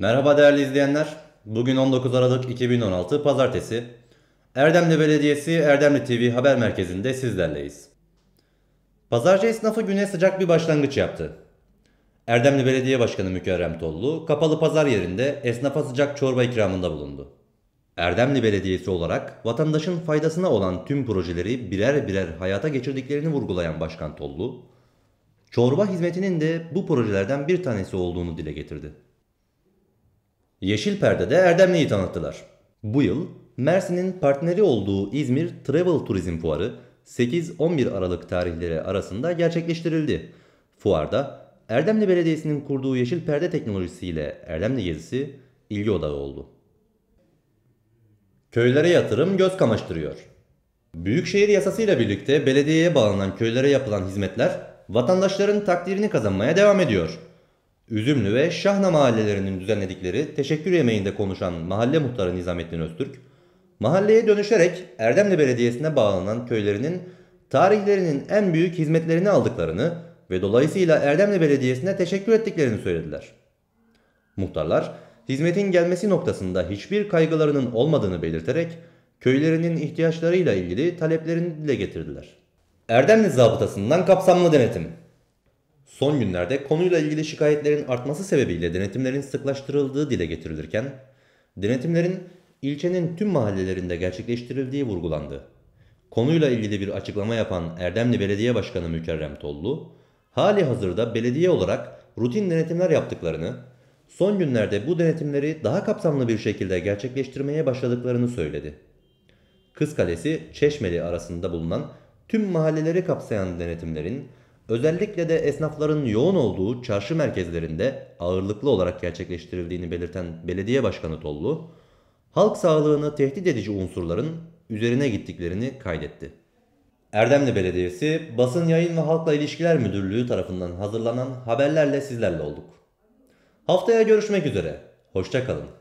Merhaba değerli izleyenler. Bugün 19 Aralık 2016 Pazartesi. Erdemli Belediyesi Erdemli TV haber merkezinde sizlerleyiz. Pazarcı esnafı güne sıcak bir başlangıç yaptı. Erdemli Belediye Başkanı Mükerrem Tollu kapalı pazar yerinde esnafa sıcak çorba ikramında bulundu. Erdemli Belediyesi olarak vatandaşın faydasına olan tüm projeleri birer birer hayata geçirdiklerini vurgulayan Başkan Tollu, çorba hizmetinin de bu projelerden bir tanesi olduğunu dile getirdi. Yeşil Perde'de Erdemli'yi tanıttılar. Bu yıl Mersin'in partneri olduğu İzmir Travel Turizm Fuarı 8-11 Aralık tarihleri arasında gerçekleştirildi. Fuarda Erdemli Belediyesi'nin kurduğu yeşil perde teknolojisiyle Erdemli gezisi ilgi odağı oldu. Köylere yatırım göz kamaştırıyor. Büyükşehir yasasıyla birlikte belediyeye bağlanan köylere yapılan hizmetler vatandaşların takdirini kazanmaya devam ediyor. Üzümlü ve Şahna mahallelerinin düzenledikleri teşekkür yemeğinde konuşan mahalle muhtarı Nizamettin Öztürk, mahalleye dönüşerek Erdemli Belediyesi'ne bağlanan köylerinin tarihlerinin en büyük hizmetlerini aldıklarını ve dolayısıyla Erdemli Belediyesi'ne teşekkür ettiklerini söylediler. Muhtarlar, hizmetin gelmesi noktasında hiçbir kaygılarının olmadığını belirterek köylerinin ihtiyaçlarıyla ilgili taleplerini dile getirdiler. Erdemli Zabıtasından Kapsamlı Denetim Son günlerde konuyla ilgili şikayetlerin artması sebebiyle denetimlerin sıklaştırıldığı dile getirilirken, denetimlerin ilçenin tüm mahallelerinde gerçekleştirildiği vurgulandı. Konuyla ilgili bir açıklama yapan Erdemli Belediye Başkanı Mükerrem Tollu, hali hazırda belediye olarak rutin denetimler yaptıklarını, son günlerde bu denetimleri daha kapsamlı bir şekilde gerçekleştirmeye başladıklarını söyledi. Kız Kalesi Çeşmeli arasında bulunan tüm mahalleleri kapsayan denetimlerin Özellikle de esnafların yoğun olduğu çarşı merkezlerinde ağırlıklı olarak gerçekleştirildiğini belirten Belediye Başkanı Tollu, halk sağlığını tehdit edici unsurların üzerine gittiklerini kaydetti. Erdemli Belediyesi Basın Yayın ve Halkla İlişkiler Müdürlüğü tarafından hazırlanan haberlerle sizlerle olduk. Haftaya görüşmek üzere. Hoşçakalın.